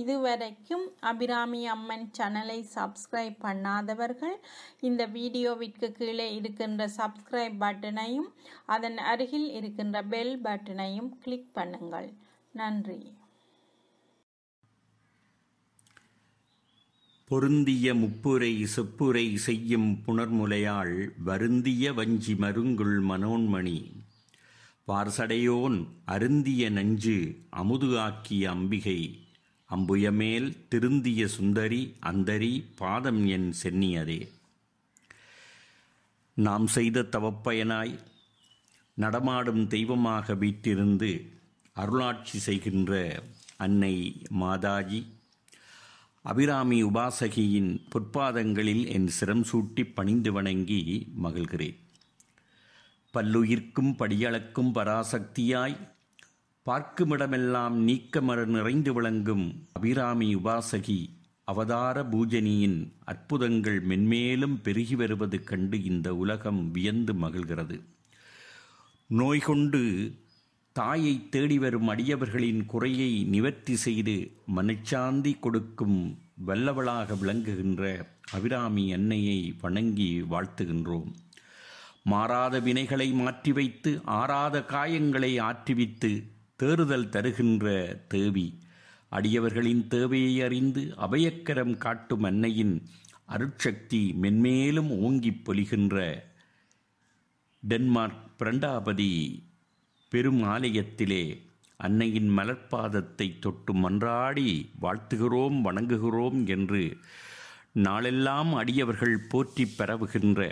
இதுவரைக்கும் அபிராமி அம்மன் சேனலை சப்ஸ்கிரைப் பண்ணாதவர்கள் இந்த வீடியோவிற்கு கீழே இருக்கின்ற சப்ஸ்கிரைப் பட்டனையும் அதன் அருகில் இருக்கின்ற பெல் பட்டனையும் கிளிக் பண்ணுங்கள் நன்றி பொருந்திய முப்புரை செப்புரை செய்யும் புனர்முலையாள் வருந்திய வஞ்சி மருங்குள் மனோன்மணி பார்சடையோன் அருந்திய நஞ்சு அமுது ஆக்கிய அம்பிகை அம்புயமேல் திருந்திய சுந்தரி அந்தரி பாதம் என் சென்னியதே நாம் செய்த தவப்பயனாய் நடமாடும் தெய்வமாக வீட்டிருந்து அருளாட்சி செய்கின்ற அன்னை மாதாஜி அபிராமி உபாசகியின் பொற்பாதங்களில் என் சிரம் சூட்டி பணிந்து வணங்கி மகிழ்கிறேன் பல்லுயிர்க்கும் படியளக்கும் பராசக்தியாய் பார்க்குமிடமெல்லாம் நீக்கமர நிறைந்து விளங்கும் அபிராமி உபாசகி அவதார பூஜனியின் அற்புதங்கள் மென்மேலும் பெருகி வருவது கண்டு இந்த உலகம் வியந்து மகிழ்கிறது நோய் கொண்டு தாயை தேடி வரும் அடியவர்களின் குறையை நிவர்த்தி செய்து மனச்சாந்தி கொடுக்கும் வல்லவளாக விளங்குகின்ற அபிராமி அன்னையை வணங்கி வாழ்த்துகின்றோம் மாறாத வினைகளை மாற்றி வைத்து ஆறாத காயங்களை ஆற்றிவித்து தேறுதல் தருகின்ற தேவி அடியவர்களின் தேவையை அறிந்து அபயக்கரம் காட்டும் அன்னையின் அருட்சக்தி மென்மேலும் ஓங்கிப் பொலிகின்ற டென்மார்க் பிரண்டாபதி பெரும் ஆலயத்திலே அன்னையின் மலர்பாதத்தை தொட்டு மன்றாடி வாழ்த்துகிறோம் வணங்குகிறோம் என்று நாளெல்லாம் அடியவர்கள் போற்றி பரவுகின்ற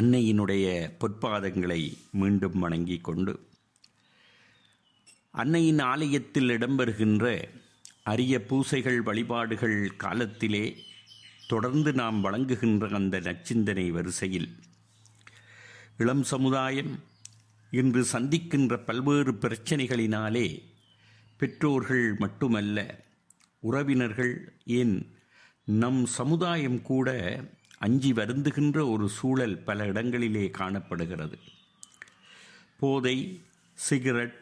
அன்னையினுடைய பொற்பாதங்களை மீண்டும் வணங்கிக் கொண்டு அன்னையின் ஆலயத்தில் இடம்பெறுகின்ற அரிய பூசைகள் வழிபாடுகள் காலத்திலே தொடர்ந்து நாம் வழங்குகின்ற அந்த நச்சிந்தனை வரிசையில் இளம் சமுதாயம் இன்று சந்திக்கின்ற பல்வேறு பிரச்சனைகளினாலே பெற்றோர்கள் மட்டுமல்ல உறவினர்கள் ஏன் நம் சமுதாயம் கூட அஞ்சி வருந்துகின்ற ஒரு சூழல் பல இடங்களிலே காணப்படுகிறது போதை சிகரெட்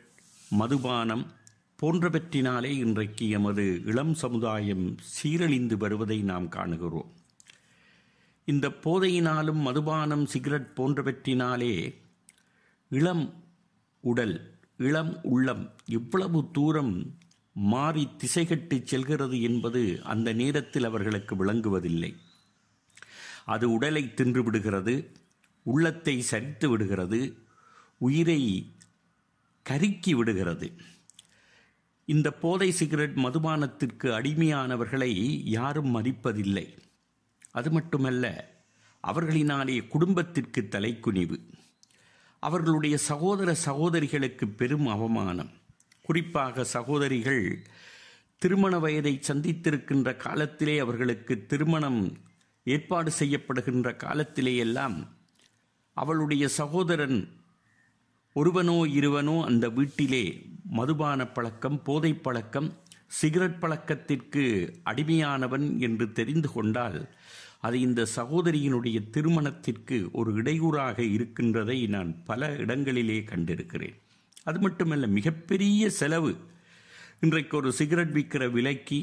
மதுபானம் போன்றவற்றினாலே இன்றைக்கு எமது இளம் சமுதாயம் சீரழிந்து வருவதை நாம் காணுகிறோம் இந்த போதையினாலும் மதுபானம் சிகரெட் போன்றவற்றினாலே இளம் உடல் இளம் உள்ளம் எவ்வளவு தூரம் மாறி திசைகட்டு செல்கிறது என்பது அந்த நேரத்தில் அவர்களுக்கு விளங்குவதில்லை அது உடலை தின்று விடுகிறது உள்ளத்தை சரித்து விடுகிறது உயிரை கருக்கி விடுகிறது இந்த போதை சிகரெட் மதுபானத்திற்கு அடிமையானவர்களை யாரும் மதிப்பதில்லை அது மட்டுமல்ல அவர்களினாலே குடும்பத்திற்கு தலைக்குனிவு அவர்களுடைய சகோதர சகோதரிகளுக்கு பெரும் அவமானம் குறிப்பாக சகோதரிகள் திருமண வயதை சந்தித்திருக்கின்ற காலத்திலே அவர்களுக்கு திருமணம் ஏற்பாடு செய்யப்படுகின்ற காலத்திலேயெல்லாம் அவளுடைய சகோதரன் ஒருவனோ இருவனோ அந்த வீட்டிலே மதுபான பழக்கம் போதை பழக்கம் சிகரெட் பழக்கத்திற்கு அடிமையானவன் என்று தெரிந்து கொண்டால் அது இந்த சகோதரியினுடைய திருமணத்திற்கு ஒரு இடையூறாக இருக்கின்றதை நான் பல இடங்களிலே கண்டிருக்கிறேன் அது மட்டுமல்ல மிகப்பெரிய செலவு இன்றைக்கு ஒரு சிகரெட் விற்கிற விலைக்கு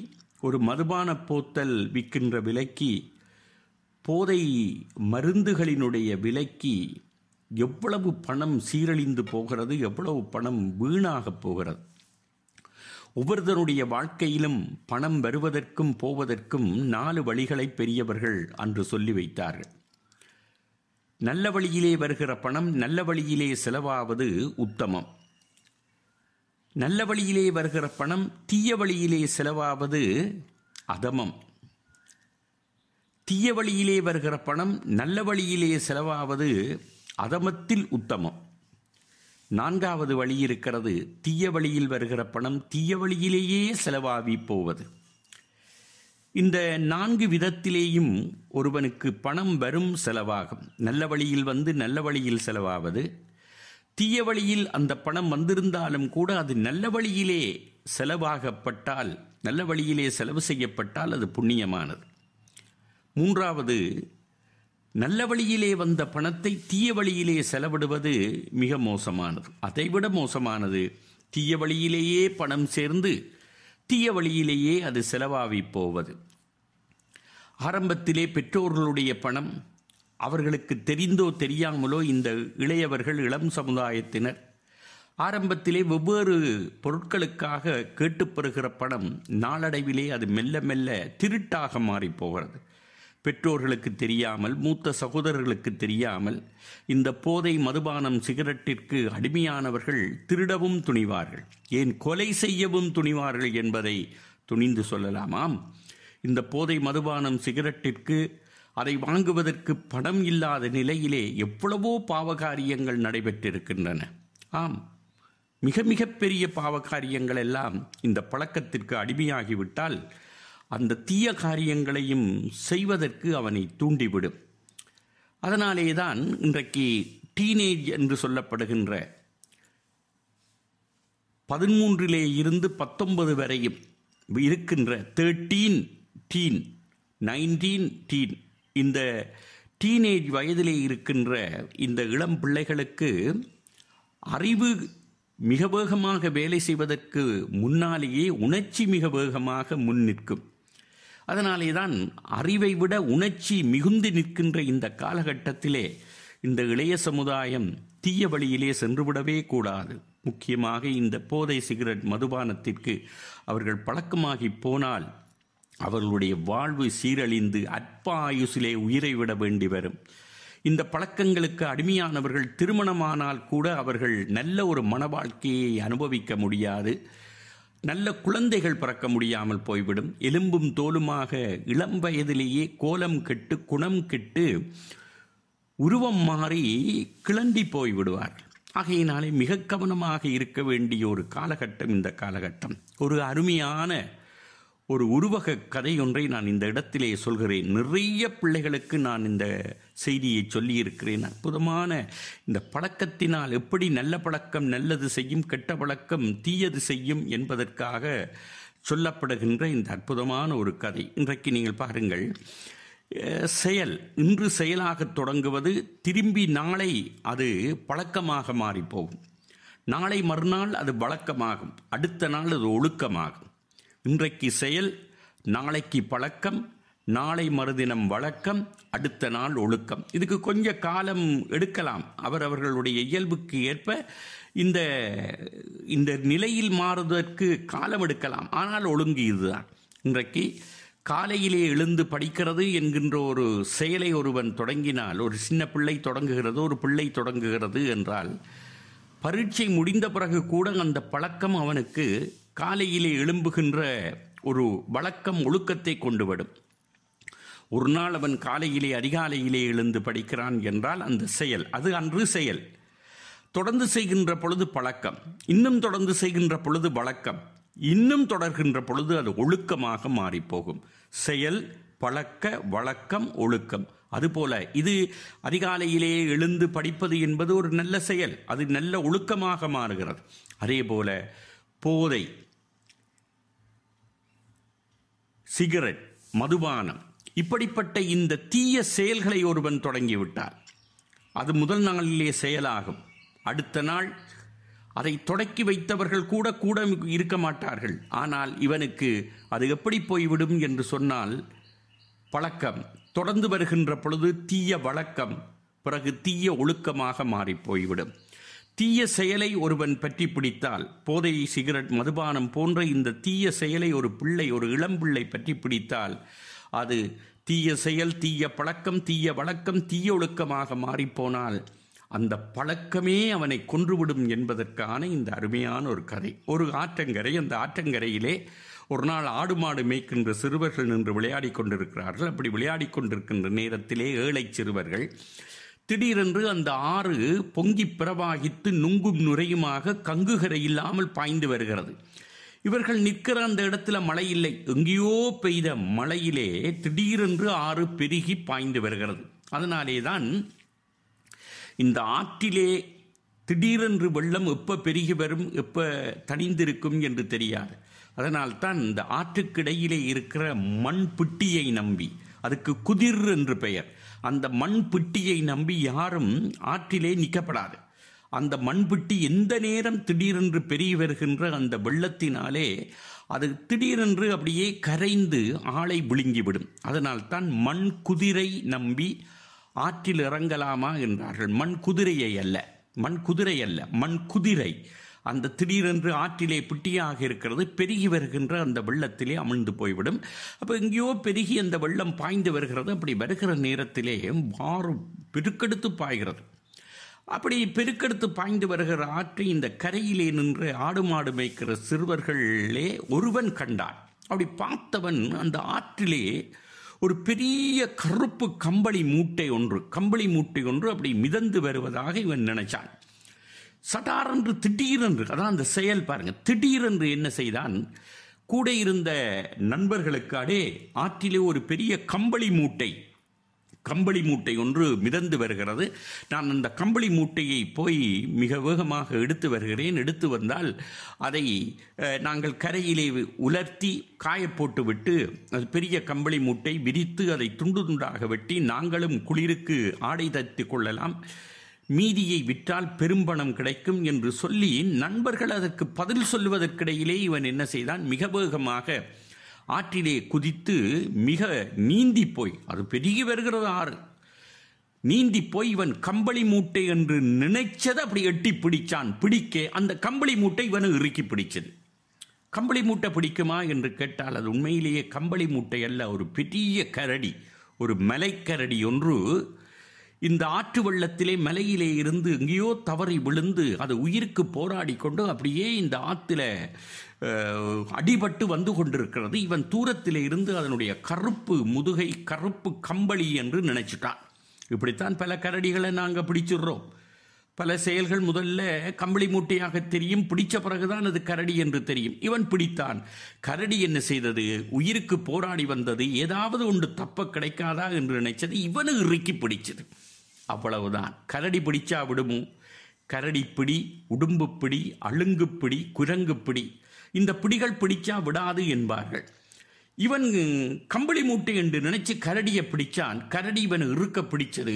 ஒரு மதுபான போத்தல் விற்கின்ற விலைக்கு போதை மருந்துகளினுடைய விலைக்கு எவ்வளவு பணம் சீரழிந்து போகிறது எவ்வளவு பணம் வீணாக போகிறது ஒவ்வொருத்தருடைய வாழ்க்கையிலும் பணம் வருவதற்கும் போவதற்கும் நாலு வழிகளை பெரியவர்கள் அன்று சொல்லி வைத்தார்கள் நல்ல வழியிலே வருகிற பணம் நல்ல வழியிலே செலவாவது உத்தமம் நல்ல வழியிலே வருகிற பணம் தீய வழியிலே செலவாவது அதமம் தீய வழியிலே வருகிற பணம் நல்ல வழியிலே செலவாவது அதமத்தில் உத்தமம் நான்காவது வழி இருக்கிறது தீய வழியில் வருகிற பணம் தீய வழியிலேயே செலவாகி போவது இந்த நான்கு விதத்திலேயும் ஒருவனுக்கு பணம் வரும் செலவாகும் நல்ல வழியில் வந்து நல்ல வழியில் செலவாவது தீய வழியில் அந்த பணம் வந்திருந்தாலும் கூட அது நல்ல வழியிலே செலவாகப்பட்டால் நல்ல வழியிலே செலவு செய்யப்பட்டால் அது புண்ணியமானது மூன்றாவது நல்ல வழியிலே வந்த பணத்தை தீய வழியிலே செலவிடுவது மிக மோசமானது அதைவிட மோசமானது தீய வழியிலேயே பணம் சேர்ந்து தீய வழியிலேயே அது செலவாகி போவது ஆரம்பத்திலே பெற்றோர்களுடைய பணம் அவர்களுக்கு தெரிந்தோ தெரியாமலோ இந்த இளையவர்கள் இளம் சமுதாயத்தினர் ஆரம்பத்திலே வெவ்வேறு பொருட்களுக்காக கேட்டுப்பெறுகிற பணம் நாளடைவிலே அது மெல்ல மெல்ல திருட்டாக மாறி போகிறது பெற்றோர்களுக்கு தெரியாமல் மூத்த சகோதரர்களுக்கு தெரியாமல் இந்த போதை மதுபானம் சிகரெட்டிற்கு அடிமையானவர்கள் திருடவும் துணிவார்கள் ஏன் கொலை செய்யவும் துணிவார்கள் என்பதை துணிந்து சொல்லலாமாம் இந்த போதை மதுபானம் சிகரெட்டிற்கு அதை வாங்குவதற்கு பணம் இல்லாத நிலையிலே எவ்வளவோ பாவகாரியங்கள் நடைபெற்றிருக்கின்றன ஆம் மிக மிக பெரிய பாவகாரியங்கள் எல்லாம் இந்த பழக்கத்திற்கு அடிமையாகிவிட்டால் அந்த தீய காரியங்களையும் செய்வதற்கு அவனை தூண்டிவிடும் அதனாலே தான் இன்றைக்கு டீனேஜ் என்று சொல்லப்படுகின்ற பதிமூன்றிலே இருந்து பத்தொன்பது வரையும் இருக்கின்ற தேர்ட்டீன் டீன் நைன்டீன் டீன் இந்த டீனேஜ் வயதிலே இருக்கின்ற இந்த இளம் பிள்ளைகளுக்கு அறிவு மிக வேகமாக வேலை செய்வதற்கு முன்னாலேயே உணர்ச்சி மிக வேகமாக முன் நிற்கும் அதனாலே தான் அறிவை விட உணர்ச்சி மிகுந்து நிற்கின்ற இந்த காலகட்டத்திலே இந்த இளைய சமுதாயம் தீய வழியிலே சென்றுவிடவே கூடாது முக்கியமாக இந்த போதை சிகரெட் மதுபானத்திற்கு அவர்கள் பழக்கமாகி போனால் அவர்களுடைய வாழ்வு சீரழிந்து அற்ப ஆயுசிலே உயிரை விட வேண்டி வரும் இந்த பழக்கங்களுக்கு அடிமையானவர்கள் திருமணமானால் கூட அவர்கள் நல்ல ஒரு மன வாழ்க்கையை அனுபவிக்க முடியாது நல்ல குழந்தைகள் பிறக்க முடியாமல் போய்விடும் எலும்பும் தோலுமாக இளம் வயதிலேயே கோலம் கெட்டு குணம் கெட்டு உருவம் மாறி கிளண்டி போய் விடுவார்கள் ஆகையினாலே மிக கவனமாக இருக்க வேண்டிய ஒரு காலகட்டம் இந்த காலகட்டம் ஒரு அருமையான ஒரு உருவக கதையொன்றை நான் இந்த இடத்திலே சொல்கிறேன் நிறைய பிள்ளைகளுக்கு நான் இந்த செய்தியை சொல்லியிருக்கிறேன் அற்புதமான இந்த பழக்கத்தினால் எப்படி நல்ல பழக்கம் நல்லது செய்யும் கெட்ட பழக்கம் தீயது செய்யும் என்பதற்காக சொல்லப்படுகின்ற இந்த அற்புதமான ஒரு கதை இன்றைக்கு நீங்கள் பாருங்கள் செயல் இன்று செயலாக தொடங்குவது திரும்பி நாளை அது பழக்கமாக மாறிப்போகும் நாளை மறுநாள் அது வழக்கமாகும் அடுத்த நாள் அது ஒழுக்கமாகும் இன்றைக்கு செயல் நாளைக்கு பழக்கம் நாளை மறுதினம் வழக்கம் அடுத்த நாள் ஒழுக்கம் இதுக்கு கொஞ்சம் காலம் எடுக்கலாம் அவர் அவர்களுடைய இயல்புக்கு ஏற்ப இந்த இந்த நிலையில் மாறுவதற்கு காலம் எடுக்கலாம் ஆனால் ஒழுங்கு இதுதான் இன்றைக்கு காலையிலே எழுந்து படிக்கிறது என்கின்ற ஒரு செயலை ஒருவன் தொடங்கினால் ஒரு சின்ன பிள்ளை தொடங்குகிறது ஒரு பிள்ளை தொடங்குகிறது என்றால் பரீட்சை முடிந்த பிறகு கூட அந்த பழக்கம் அவனுக்கு காலையிலே எழும்புகின்ற ஒரு வழக்கம் ஒழுக்கத்தை கொண்டு வரும் ஒரு நாள் அவன் காலையிலே அதிகாலையிலே எழுந்து படிக்கிறான் என்றால் அந்த செயல் அது அன்று செயல் தொடர்ந்து செய்கின்ற பொழுது பழக்கம் இன்னும் தொடர்ந்து செய்கின்ற பொழுது வழக்கம் இன்னும் தொடர்கின்ற பொழுது அது ஒழுக்கமாக மாறிப்போகும் செயல் பழக்க வழக்கம் ஒழுக்கம் அதுபோல இது அதிகாலையிலேயே எழுந்து படிப்பது என்பது ஒரு நல்ல செயல் அது நல்ல ஒழுக்கமாக மாறுகிறது அதே போல போதை சிகரெட் மதுபானம் இப்படிப்பட்ட இந்த தீய செயல்களை ஒருவன் தொடங்கிவிட்டார் அது முதல் நாளிலே செயலாகும் அடுத்த நாள் அதை தொடக்கி வைத்தவர்கள் கூட கூட இருக்க மாட்டார்கள் ஆனால் இவனுக்கு அது எப்படி போய்விடும் என்று சொன்னால் பழக்கம் தொடர்ந்து வருகின்ற பொழுது தீய வழக்கம் பிறகு தீய ஒழுக்கமாக மாறிப் போய்விடும் தீய செயலை ஒருவன் பற்றி பிடித்தால் போதை சிகரெட் மதுபானம் போன்ற இந்த தீய செயலை ஒரு பிள்ளை ஒரு இளம்பிள்ளை பற்றி பிடித்தால் அது தீய செயல் தீய பழக்கம் தீய வழக்கம் தீய ஒழுக்கமாக மாறிப்போனால் அந்த பழக்கமே அவனை கொன்றுவிடும் என்பதற்கான இந்த அருமையான ஒரு கதை ஒரு ஆற்றங்கரை அந்த ஆற்றங்கரையிலே ஒரு நாள் ஆடு மாடு மேய்க்கின்ற சிறுவர்கள் நின்று விளையாடி கொண்டிருக்கிறார்கள் அப்படி விளையாடி கொண்டிருக்கின்ற நேரத்திலே ஏழை சிறுவர்கள் திடீரென்று அந்த ஆறு பொங்கி பிரவாகித்து நுங்கும் நுரையுமாக கங்குகரை இல்லாமல் பாய்ந்து வருகிறது இவர்கள் நிற்கிற அந்த இடத்துல மழை இல்லை எங்கேயோ பெய்த மழையிலே திடீரென்று ஆறு பெருகி பாய்ந்து வருகிறது அதனாலே தான் இந்த ஆற்றிலே திடீரென்று வெள்ளம் எப்போ பெருகி வரும் எப்போ தனிந்திருக்கும் என்று தெரியாது அதனால்தான் இந்த ஆற்றுக்கிடையிலே இருக்கிற மண் புட்டியை நம்பி அதுக்கு குதிர் என்று பெயர் அந்த மண் பிட்டியை நம்பி யாரும் ஆற்றிலே நிற்கப்படாது அந்த மண்பிட்டி எந்த நேரம் திடீரென்று பெருகி வருகின்ற அந்த வெள்ளத்தினாலே அது திடீரென்று அப்படியே கரைந்து ஆளை விழுங்கிவிடும் அதனால் தான் மண் குதிரை நம்பி ஆற்றில் இறங்கலாமா என்றார்கள் மண் குதிரையை அல்ல மண் குதிரை அல்ல மண் குதிரை அந்த திடீரென்று ஆற்றிலே புட்டியாக இருக்கிறது பெருகி வருகின்ற அந்த வெள்ளத்திலே அமிழ்ந்து போய்விடும் அப்போ எங்கேயோ பெருகி அந்த வெள்ளம் பாய்ந்து வருகிறது அப்படி வருகிற நேரத்திலே வாறு பெருக்கெடுத்து பாய்கிறது அப்படி பெருக்கெடுத்து பாய்ந்து வருகிற ஆற்றை இந்த கரையிலே நின்று ஆடு மாடு மேய்க்கிற சிறுவர்களே ஒருவன் கண்டான் அப்படி பார்த்தவன் அந்த ஆற்றிலே ஒரு பெரிய கருப்பு கம்பளி மூட்டை ஒன்று கம்பளி மூட்டை ஒன்று அப்படி மிதந்து வருவதாக இவன் நினைச்சான் சடாரென்று திடீரென்று அதான் அந்த செயல் பாருங்க திடீரென்று என்ன செய்தான் கூட இருந்த நண்பர்களுக்கு அடே ஆற்றிலே ஒரு பெரிய கம்பளி மூட்டை கம்பளி மூட்டை ஒன்று மிதந்து வருகிறது நான் அந்த கம்பளி மூட்டையை போய் மிக வேகமாக எடுத்து வருகிறேன் எடுத்து வந்தால் அதை நாங்கள் கரையிலே உலர்த்தி காயப்போட்டு விட்டு அது பெரிய கம்பளி மூட்டை விரித்து அதை துண்டு துண்டாக வெட்டி நாங்களும் குளிருக்கு ஆடை தத்து கொள்ளலாம் மீதியை விற்றால் பெரும்பணம் கிடைக்கும் என்று சொல்லி நண்பர்கள் அதற்கு பதில் சொல்லுவதற்கிடையிலே இவன் என்ன செய்தான் மிக வேகமாக ஆற்றிலே குதித்து மிக நீந்தி போய் அது பெருகி வருகிறது ஆறு நீந்தி போய் இவன் கம்பளி மூட்டை என்று நினைச்சதை அப்படி எட்டி பிடிச்சான் பிடிக்க அந்த கம்பளி மூட்டை இவனு இறுக்கி பிடிச்சது கம்பளி மூட்டை பிடிக்குமா என்று கேட்டால் அது உண்மையிலேயே கம்பளி மூட்டை அல்ல ஒரு பெரிய கரடி ஒரு மலைக்கரடி ஒன்று இந்த ஆற்று வெள்ளத்திலே மலையிலே இருந்து எங்கேயோ தவறி விழுந்து அது உயிருக்கு போராடி கொண்டு அப்படியே இந்த ஆற்றுல அடிபட்டு வந்து கொண்டிருக்கிறது இவன் தூரத்திலே இருந்து அதனுடைய கருப்பு முதுகை கருப்பு கம்பளி என்று நினைச்சிட்டான் இப்படித்தான் பல கரடிகளை நாங்கள் பிடிச்சிடுறோம் பல செயல்கள் முதல்ல கம்பளி மூட்டையாக தெரியும் பிடிச்ச பிறகுதான் அது கரடி என்று தெரியும் இவன் பிடித்தான் கரடி என்ன செய்தது உயிருக்கு போராடி வந்தது ஏதாவது ஒன்று தப்ப கிடைக்காதா என்று நினைச்சது இவனு இறுக்கி பிடிச்சது அவ்வளவுதான் கரடி பிடிச்சா விடுமோ கரடிப்பிடி உடும்புப்பிடி அழுங்குப்பிடி குரங்குப்பிடி இந்த பிடிகள் பிடிச்சா விடாது என்பார்கள் இவன் கம்பளி மூட்டை என்று நினைச்சு கரடியை பிடிச்சான் கரடி இவன் இருக்க பிடிச்சது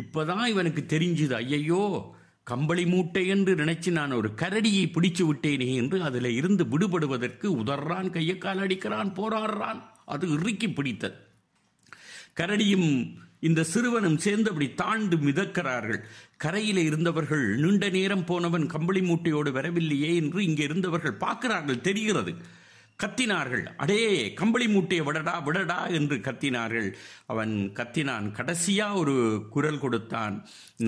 இப்போதான் இவனுக்கு தெரிஞ்சுது ஐயையோ கம்பளி மூட்டை என்று நினைச்சு நான் ஒரு கரடியை பிடிச்சு விட்டேனே என்று அதில் இருந்து விடுபடுவதற்கு உதர்றான் கையை கால் அடிக்கிறான் போராடுறான் அது இறுக்கி பிடித்தது கரடியும் இந்த சிறுவனும் சேர்ந்து அப்படி தாண்டு மிதக்கிறார்கள் கரையில இருந்தவர்கள் நீண்ட நேரம் போனவன் கம்பளி மூட்டையோடு வரவில்லையே என்று இங்கே இருந்தவர்கள் பார்க்கிறார்கள் தெரிகிறது கத்தினார்கள் அடே கம்பளி மூட்டையை விடடா விடடா என்று கத்தினார்கள் அவன் கத்தினான் கடைசியா ஒரு குரல் கொடுத்தான்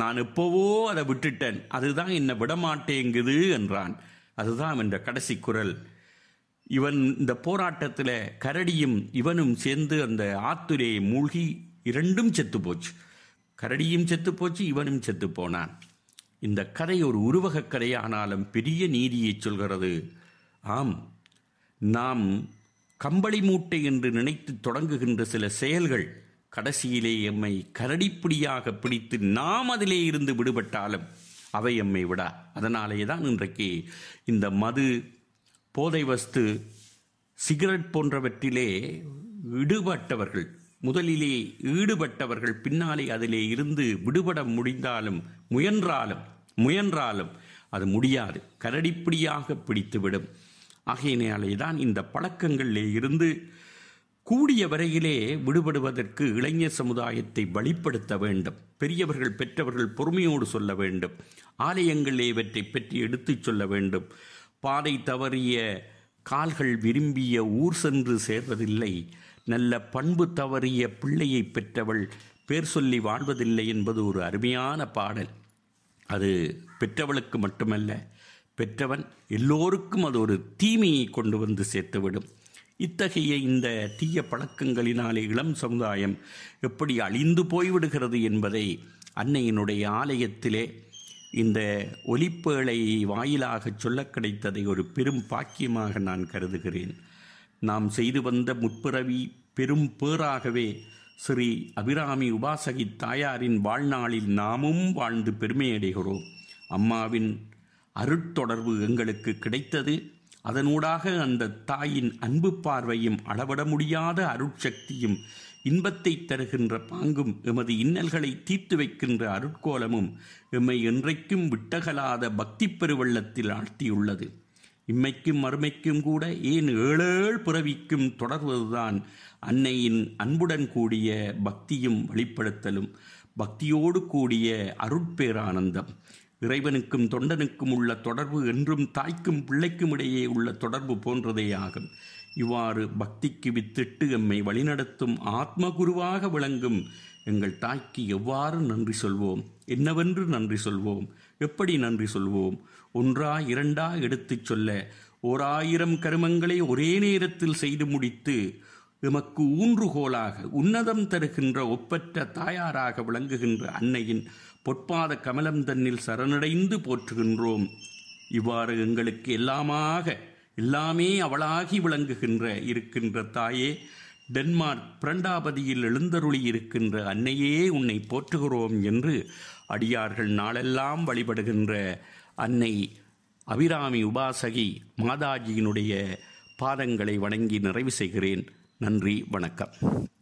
நான் எப்போவோ அதை விட்டுட்டேன் அதுதான் என்னை விடமாட்டேங்குது என்றான் அதுதான் என்ற கடைசி குரல் இவன் இந்த போராட்டத்தில் கரடியும் இவனும் சேர்ந்து அந்த ஆத்துரையை மூழ்கி இரண்டும் செத்து போச்சு கரடியும் செத்து போச்சு இவனும் செத்து போனான் இந்த கதை ஒரு உருவகக் கதை ஆனாலும் பெரிய நீதியை சொல்கிறது ஆம் நாம் கம்பளி மூட்டை என்று நினைத்து தொடங்குகின்ற சில செயல்கள் கடைசியிலே எம்மை கரடிப்பிடியாக பிடித்து நாம் அதிலே இருந்து விடுபட்டாலும் அவை எம்மை விடா அதனாலே தான் இன்றைக்கு இந்த மது போதை வஸ்து சிகரெட் போன்றவற்றிலே விடுபட்டவர்கள் முதலிலே ஈடுபட்டவர்கள் பின்னாலே அதிலே இருந்து விடுபட முடிந்தாலும் முயன்றாலும் முயன்றாலும் அது முடியாது கரடிப்பிடியாக பிடித்துவிடும் ஆகையினாலே தான் இந்த பழக்கங்களிலே இருந்து கூடிய வரையிலே விடுபடுவதற்கு இளைஞர் சமுதாயத்தை வழிப்படுத்த வேண்டும் பெரியவர்கள் பெற்றவர்கள் பொறுமையோடு சொல்ல வேண்டும் ஆலயங்களே இவற்றை பற்றி எடுத்துச் சொல்ல வேண்டும் பாதை தவறிய கால்கள் விரும்பிய ஊர் சென்று சேர்வதில்லை நல்ல பண்பு தவறிய பிள்ளையை பெற்றவள் பேர் சொல்லி வாழ்வதில்லை என்பது ஒரு அருமையான பாடல் அது பெற்றவளுக்கு மட்டுமல்ல பெற்றவன் எல்லோருக்கும் அது ஒரு தீமையை கொண்டு வந்து சேர்த்துவிடும் இத்தகைய இந்த தீய பழக்கங்களினாலே இளம் சமுதாயம் எப்படி அழிந்து போய்விடுகிறது என்பதை அன்னையினுடைய ஆலயத்திலே இந்த ஒலிப்பேழை வாயிலாக சொல்ல கிடைத்ததை ஒரு பெரும் பாக்கியமாக நான் கருதுகிறேன் நாம் செய்து வந்த முற்பிறவி பெரும் பேராகவே ஸ்ரீ அபிராமி உபாசகி தாயாரின் வாழ்நாளில் நாமும் வாழ்ந்து பெருமையடைகிறோம் அம்மாவின் அருட்தொடர்பு எங்களுக்கு கிடைத்தது அதனூடாக அந்த தாயின் அன்பு பார்வையும் அளவிட முடியாத அருட்சக்தியும் இன்பத்தை தருகின்ற பாங்கும் எமது இன்னல்களை தீர்த்து வைக்கின்ற அருட்கோலமும் எம்மை என்றைக்கும் விட்டகலாத பக்தி பெருவெள்ளத்தில் ஆழ்த்தியுள்ளது இம்மைக்கும் மறுமைக்கும் கூட ஏன் ஏழேழ் பிறவிக்கும் தொடர்வதுதான் அன்னையின் அன்புடன் கூடிய பக்தியும் வெளிப்படுத்தலும் பக்தியோடு கூடிய அருட்பேரானந்தம் இறைவனுக்கும் தொண்டனுக்கும் உள்ள தொடர்பு என்றும் தாய்க்கும் பிள்ளைக்கும் இடையே உள்ள தொடர்பு போன்றதே ஆகும் இவ்வாறு பக்திக்கு வித்திட்டு எம்மை வழிநடத்தும் ஆத்மகுருவாக விளங்கும் எங்கள் தாய்க்கு எவ்வாறு நன்றி சொல்வோம் என்னவென்று நன்றி சொல்வோம் எப்படி நன்றி சொல்வோம் ஒன்றா இரண்டா எடுத்துச் சொல்ல ஓர் ஆயிரம் கருமங்களை ஒரே நேரத்தில் செய்து முடித்து எமக்கு ஊன்றுகோலாக உன்னதம் தருகின்ற ஒப்பற்ற தாயாராக விளங்குகின்ற அன்னையின் பொற்பாத கமலம் தன்னில் சரணடைந்து போற்றுகின்றோம் இவ்வாறு எங்களுக்கு எல்லாமாக எல்லாமே அவளாகி விளங்குகின்ற இருக்கின்ற தாயே டென்மார்க் பிரண்டாபதியில் எழுந்தருளி இருக்கின்ற அன்னையே உன்னை போற்றுகிறோம் என்று அடியார்கள் நாளெல்லாம் வழிபடுகின்ற அன்னை அபிராமி உபாசகி மாதாஜியினுடைய பாதங்களை வணங்கி நிறைவு செய்கிறேன் நன்றி வணக்கம்